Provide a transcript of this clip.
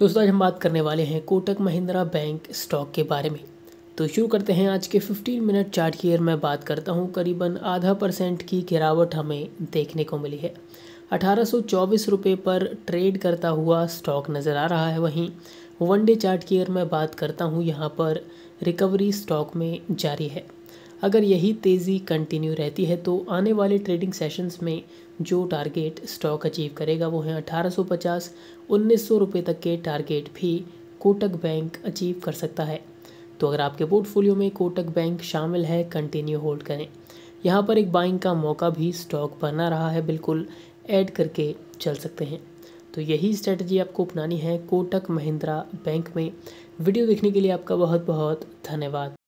दोस्तों आज हम बात करने वाले हैं कोटक महिंद्रा बैंक स्टॉक के बारे में तो शुरू करते हैं आज के 15 मिनट चार्ट की अगर मैं बात करता हूं करीबन आधा परसेंट की गिरावट हमें देखने को मिली है अठारह रुपए पर ट्रेड करता हुआ स्टॉक नज़र आ रहा है वहीं वन डे चार्ट की अगर मैं बात करता हूँ यहाँ पर रिकवरी स्टॉक में जारी है अगर यही तेज़ी कंटिन्यू रहती है तो आने वाले ट्रेडिंग सेशंस में जो टारगेट स्टॉक अचीव करेगा वो है 1850 1900 रुपए तक के टारगेट भी कोटक बैंक अचीव कर सकता है तो अगर आपके पोर्टफोलियो में कोटक बैंक शामिल है कंटिन्यू होल्ड करें यहाँ पर एक बाइंग का मौका भी स्टॉक बना रहा है बिल्कुल ऐड करके चल सकते हैं तो यही स्ट्रेटजी आपको अपनानी है कोटक महिंद्रा बैंक में वीडियो देखने के लिए आपका बहुत बहुत धन्यवाद